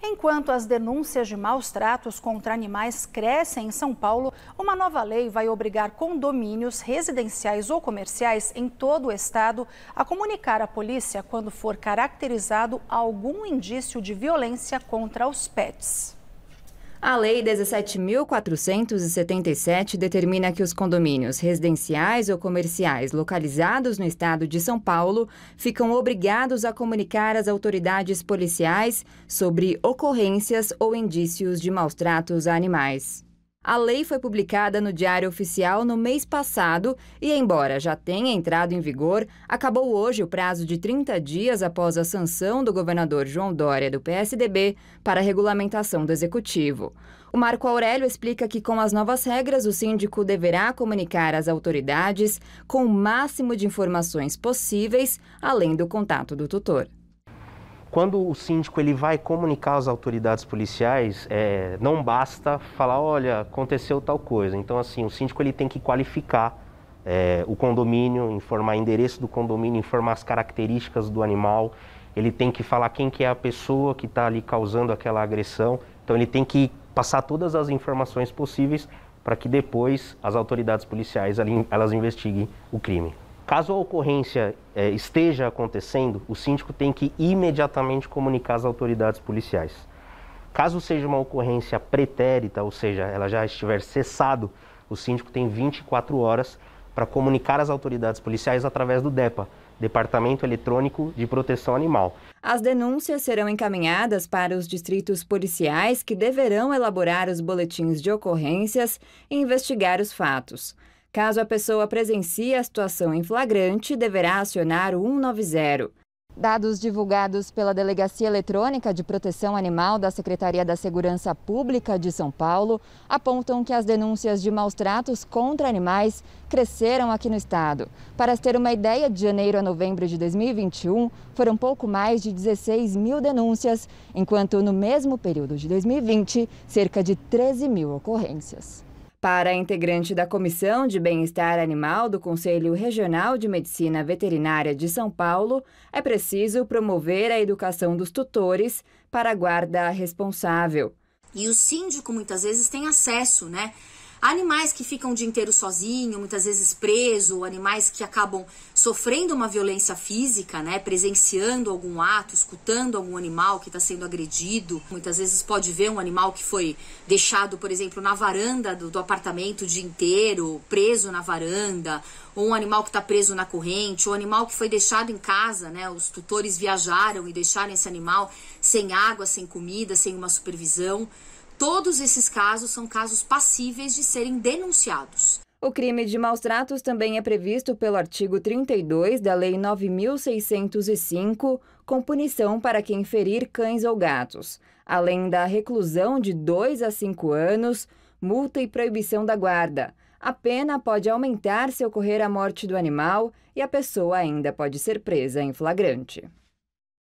Enquanto as denúncias de maus tratos contra animais crescem em São Paulo, uma nova lei vai obrigar condomínios residenciais ou comerciais em todo o estado a comunicar à polícia quando for caracterizado algum indício de violência contra os pets. A Lei 17.477 determina que os condomínios residenciais ou comerciais localizados no estado de São Paulo ficam obrigados a comunicar às autoridades policiais sobre ocorrências ou indícios de maus tratos a animais. A lei foi publicada no Diário Oficial no mês passado e, embora já tenha entrado em vigor, acabou hoje o prazo de 30 dias após a sanção do governador João Dória do PSDB para a regulamentação do executivo. O Marco Aurélio explica que, com as novas regras, o síndico deverá comunicar às autoridades com o máximo de informações possíveis, além do contato do tutor quando o síndico ele vai comunicar às autoridades policiais, é, não basta falar, olha, aconteceu tal coisa. Então, assim, o síndico ele tem que qualificar é, o condomínio, informar o endereço do condomínio, informar as características do animal. Ele tem que falar quem que é a pessoa que está ali causando aquela agressão. Então, ele tem que passar todas as informações possíveis para que depois as autoridades policiais elas investiguem o crime. Caso a ocorrência é, esteja acontecendo, o síndico tem que imediatamente comunicar às autoridades policiais. Caso seja uma ocorrência pretérita, ou seja, ela já estiver cessado, o síndico tem 24 horas para comunicar às autoridades policiais através do DEPA, Departamento Eletrônico de Proteção Animal. As denúncias serão encaminhadas para os distritos policiais que deverão elaborar os boletins de ocorrências e investigar os fatos. Caso a pessoa presencie a situação em flagrante, deverá acionar o 190. Dados divulgados pela Delegacia Eletrônica de Proteção Animal da Secretaria da Segurança Pública de São Paulo apontam que as denúncias de maus tratos contra animais cresceram aqui no estado. Para ter uma ideia, de janeiro a novembro de 2021 foram pouco mais de 16 mil denúncias, enquanto no mesmo período de 2020, cerca de 13 mil ocorrências. Para a integrante da Comissão de Bem-Estar Animal do Conselho Regional de Medicina Veterinária de São Paulo, é preciso promover a educação dos tutores para a guarda responsável. E o síndico muitas vezes tem acesso, né? Animais que ficam o dia inteiro sozinhos, muitas vezes presos, animais que acabam sofrendo uma violência física, né? Presenciando algum ato, escutando algum animal que está sendo agredido. Muitas vezes pode ver um animal que foi deixado, por exemplo, na varanda do, do apartamento o dia inteiro, preso na varanda, ou um animal que está preso na corrente, ou um animal que foi deixado em casa, né? Os tutores viajaram e deixaram esse animal sem água, sem comida, sem uma supervisão. Todos esses casos são casos passíveis de serem denunciados. O crime de maus tratos também é previsto pelo artigo 32 da Lei 9605, com punição para quem ferir cães ou gatos, além da reclusão de 2 a 5 anos, multa e proibição da guarda. A pena pode aumentar se ocorrer a morte do animal e a pessoa ainda pode ser presa em flagrante.